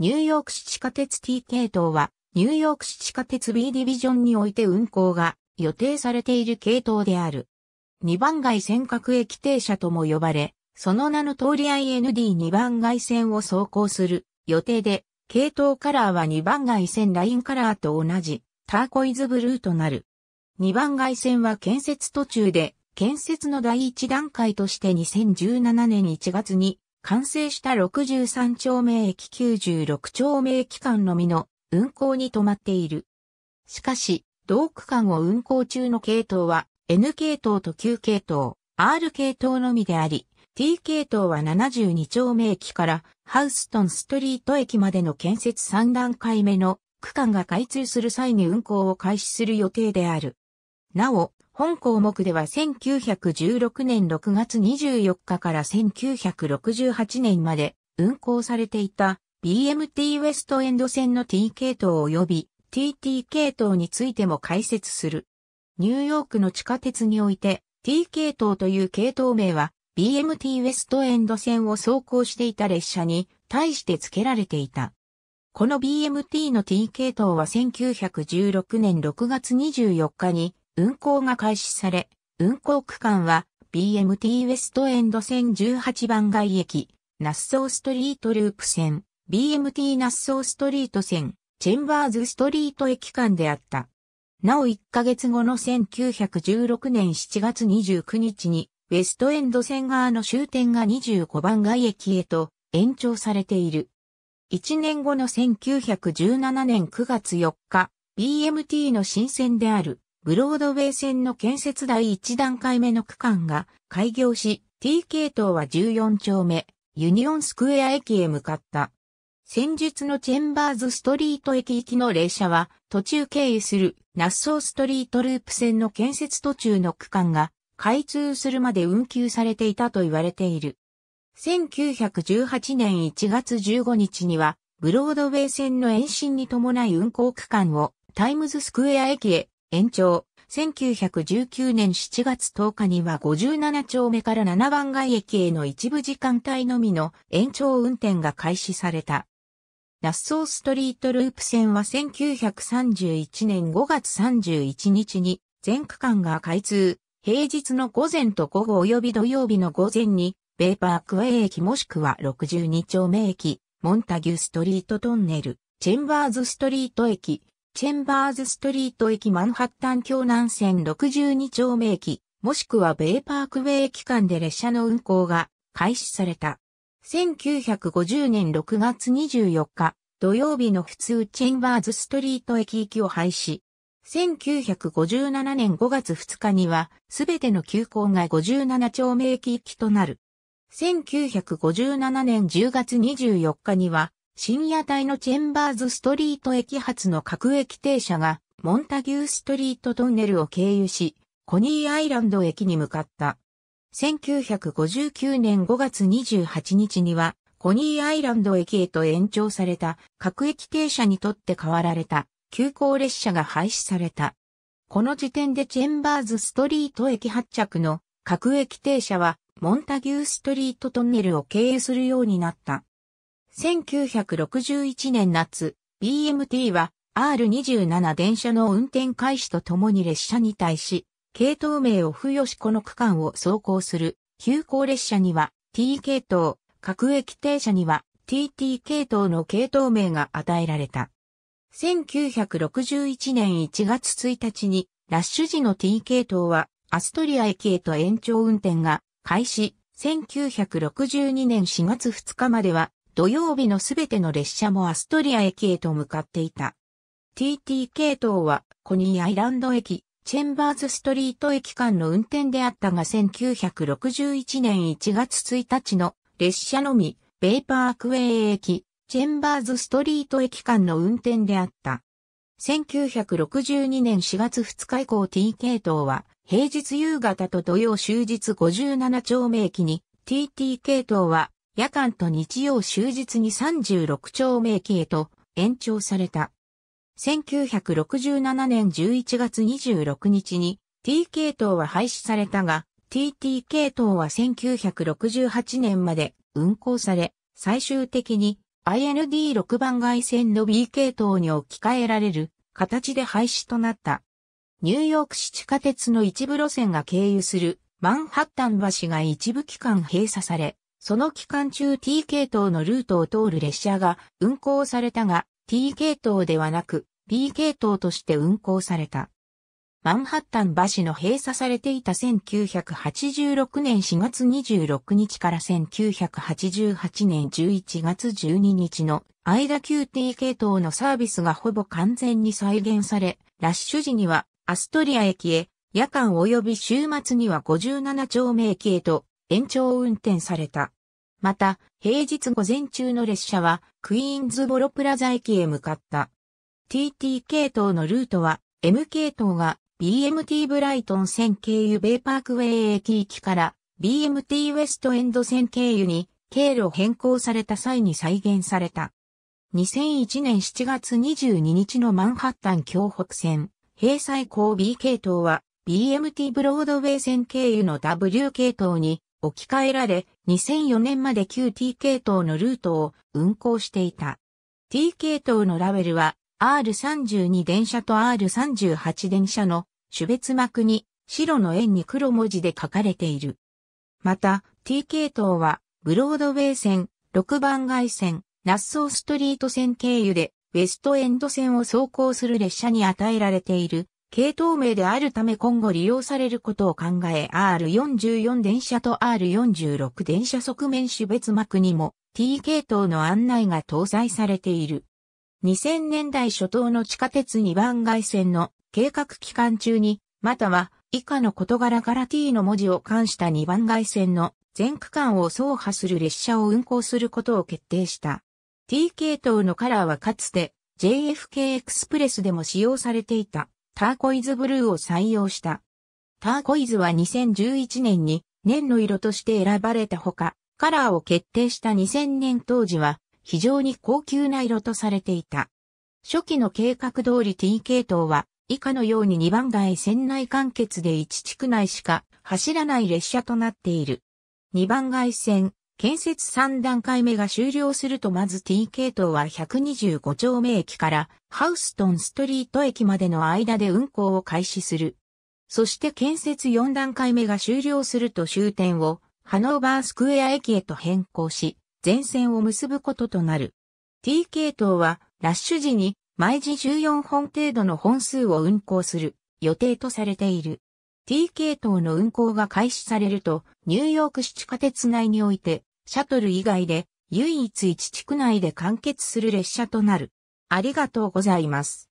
ニューヨーク市地下鉄 T 系統は、ニューヨーク市地下鉄 B ディビジョンにおいて運行が予定されている系統である。2番街線各駅停車とも呼ばれ、その名の通り IND2 番街線を走行する予定で、系統カラーは2番街線ラインカラーと同じターコイズブルーとなる。2番街線は建設途中で、建設の第一段階として2017年1月に完成した63丁目駅96丁目駅間のみの運行に止まっている。しかし、同区間を運行中の系統は N 系統と Q 系統、R 系統のみであり、T 系統は72丁目駅からハウストンストリート駅までの建設3段階目の区間が開通する際に運行を開始する予定である。なお、本項目では1916年6月24日から1968年まで運行されていた BMT ウエストエンド線の T 系統及び TT 系統についても解説する。ニューヨークの地下鉄において T 系統という系統名は BMT ウエストエンド線を走行していた列車に対して付けられていた。この BMT の T 系統は1916年6月24日に運行が開始され、運行区間は BMT ウェストエンド線18番街駅、ナッソーストリートループ線、BMT ナッソーストリート線、チェンバーズストリート駅間であった。なお1ヶ月後の1916年7月29日に、ウェストエンド線側の終点が25番街駅へと延長されている。1年後の1917年9月4日、BMT の新線であるブロードウェイ線の建設第1段階目の区間が開業し、T 系統は14丁目、ユニオンスクエア駅へ向かった。先日のチェンバーズストリート駅行きの列車は途中経由するナッソーストリートループ線の建設途中の区間が開通するまで運休されていたと言われている。1918年1月15日には、ブロードウェイ線の延伸に伴い運行区間をタイムズスクエア駅へ延長。1919年7月10日には57丁目から7番街駅への一部時間帯のみの延長運転が開始された。ナッソーストリートループ線は1931年5月31日に全区間が開通。平日の午前と午後及び土曜日の午前に、ベーパークウェイ駅もしくは62丁目駅、モンタギュストリートトンネル、チェンバーズストリート駅、チェンバーズストリート駅マンハッタン京南線62丁目駅、もしくはベイパークウェイ駅間で列車の運行が開始された。1950年6月24日、土曜日の普通チェンバーズストリート駅行きを廃止。1957年5月2日には、すべての急行が57丁目駅行きとなる。1957年10月24日には、深夜帯のチェンバーズストリート駅発の各駅停車が、モンタギューストリートトンネルを経由し、コニーアイランド駅に向かった。1959年5月28日には、コニーアイランド駅へと延長された各駅停車にとって変わられた急行列車が廃止された。この時点でチェンバーズストリート駅発着の各駅停車はモンタギューストリートトンネルを経由するようになった。1961年夏、BMT は R27 電車の運転開始とともに列車に対し、系統名を付与しこの区間を走行する、急行列車には T 系統、各駅停車には TT 系統の系統名が与えられた。1961年1月1日に、ラッシュ時の T 系統は、アストリア駅へと延長運転が開始、1962年4月2日までは、土曜日のすべての列車もアストリア駅へと向かっていた。TT 系統はコニーアイランド駅、チェンバーズストリート駅間の運転であったが1961年1月1日の列車のみ、ベイパークウェイ駅、チェンバーズストリート駅間の運転であった。1962年4月2日以降 T 系統は平日夕方と土曜終日57丁目駅に TT 系統は夜間と日曜終日に36丁目駅へと延長された。1967年11月26日に T 系統は廃止されたが、TT 系統は1968年まで運行され、最終的に IND6 番外線の B 系統に置き換えられる形で廃止となった。ニューヨーク市地下鉄の一部路線が経由するマンハッタン橋が一部期間閉鎖され、その期間中 T 系統のルートを通る列車が運行されたが、T 系統ではなく B 系統として運行された。マンハッタン橋の閉鎖されていた1986年4月26日から1988年11月12日の間 QT 系統のサービスがほぼ完全に再現され、ラッシュ時にはアストリア駅へ、夜間及び週末には57丁目駅へと延長運転された。また、平日午前中の列車は、クイーンズボロプラザ駅へ向かった。TT 系統のルートは、M 系統が BMT ブライトン線経由ベイパークウェイ駅行きから BMT ウェストエンド線経由に経路変更された際に再現された。2001年7月22日のマンハッタン京北線、閉鎖港 B 系統は BMT ブロードウェイ線経由の W 系統に置き換えられ、2004年まで旧 T 系統のルートを運行していた。T 系統のラベルは R32 電車と R38 電車の種別膜に白の円に黒文字で書かれている。また T 系統はブロードウェイ線、6番街線、ナッソーストリート線経由でウェストエンド線を走行する列車に与えられている系統名であるため今後利用されることを考え R44 電車と R46 電車側面種別膜にも T 系統の案内が搭載されている。2000年代初頭の地下鉄2番街線の計画期間中に、または以下の事柄から T の文字を冠した2番街線の全区間を走破する列車を運行することを決定した。T 系統のカラーはかつて JFK エクスプレスでも使用されていた。ターコイズブルーを採用した。ターコイズは2011年に年の色として選ばれたほか、カラーを決定した2000年当時は非常に高級な色とされていた。初期の計画通り T 系統は以下のように2番街線内完結で1地区内しか走らない列車となっている。2番街線建設3段階目が終了するとまず T 系統は125丁目駅からハウストンストリート駅までの間で運行を開始する。そして建設4段階目が終了すると終点をハノーバースクエア駅へと変更し、全線を結ぶこととなる。T 系統はラッシュ時に毎時14本程度の本数を運行する予定とされている。T 系統の運行が開始されると、ニューヨーク市地下鉄内において、シャトル以外で唯一一地区内で完結する列車となる。ありがとうございます。